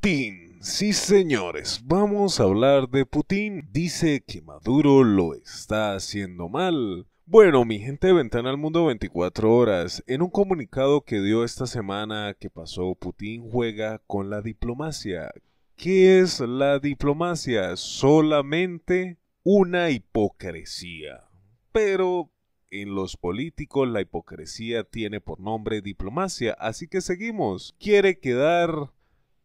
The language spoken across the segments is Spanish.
Putin. Sí, señores, vamos a hablar de Putin. Dice que Maduro lo está haciendo mal. Bueno, mi gente de Ventana al Mundo 24 horas, en un comunicado que dio esta semana que pasó, Putin juega con la diplomacia. ¿Qué es la diplomacia? Solamente una hipocresía. Pero en los políticos la hipocresía tiene por nombre diplomacia, así que seguimos. Quiere quedar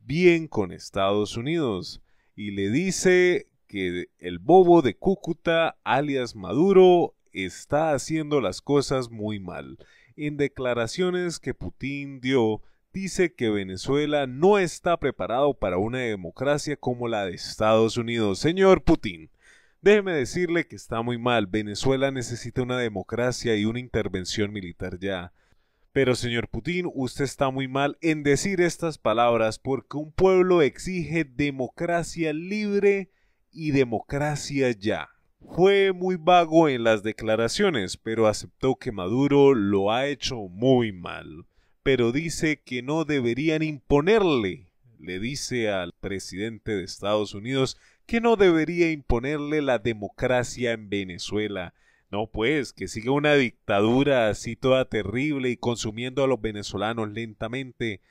bien con Estados Unidos y le dice que el bobo de Cúcuta, alias Maduro, está haciendo las cosas muy mal. En declaraciones que Putin dio, dice que Venezuela no está preparado para una democracia como la de Estados Unidos. Señor Putin, déjeme decirle que está muy mal. Venezuela necesita una democracia y una intervención militar ya. Pero señor Putin, usted está muy mal en decir estas palabras porque un pueblo exige democracia libre y democracia ya. Fue muy vago en las declaraciones, pero aceptó que Maduro lo ha hecho muy mal. Pero dice que no deberían imponerle, le dice al presidente de Estados Unidos, que no debería imponerle la democracia en Venezuela no, pues, que sigue una dictadura así toda terrible y consumiendo a los venezolanos lentamente.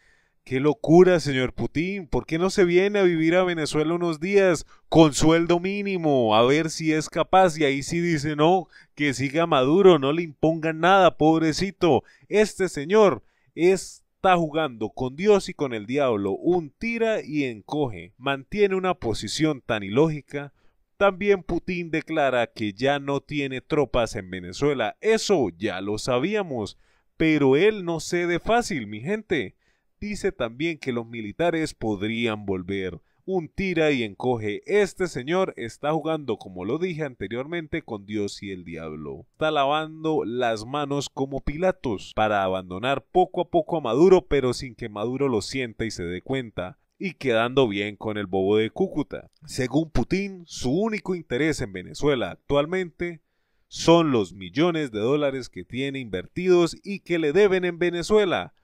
Qué locura, señor Putin. ¿Por qué no se viene a vivir a Venezuela unos días con sueldo mínimo? A ver si es capaz. Y ahí sí dice no, que siga Maduro, no le impongan nada, pobrecito. Este señor está jugando con Dios y con el diablo. Un tira y encoge. Mantiene una posición tan ilógica también Putin declara que ya no tiene tropas en Venezuela. Eso ya lo sabíamos, pero él no cede fácil, mi gente. Dice también que los militares podrían volver. Un tira y encoge. Este señor está jugando, como lo dije anteriormente, con Dios y el diablo. Está lavando las manos como Pilatos para abandonar poco a poco a Maduro, pero sin que Maduro lo sienta y se dé cuenta y quedando bien con el bobo de Cúcuta. Según Putin, su único interés en Venezuela actualmente son los millones de dólares que tiene invertidos y que le deben en Venezuela.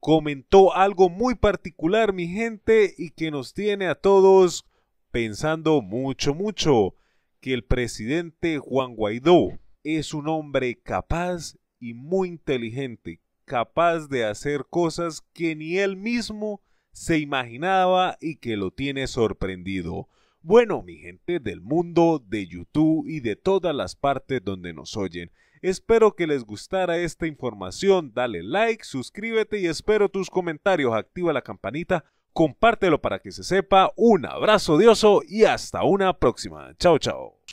Comentó algo muy particular mi gente y que nos tiene a todos pensando mucho, mucho, que el presidente Juan Guaidó es un hombre capaz y muy inteligente, capaz de hacer cosas que ni él mismo se imaginaba y que lo tiene sorprendido. Bueno, mi gente del mundo, de YouTube y de todas las partes donde nos oyen. Espero que les gustara esta información, dale like, suscríbete y espero tus comentarios, activa la campanita, compártelo para que se sepa, un abrazo dioso y hasta una próxima. Chao, chao.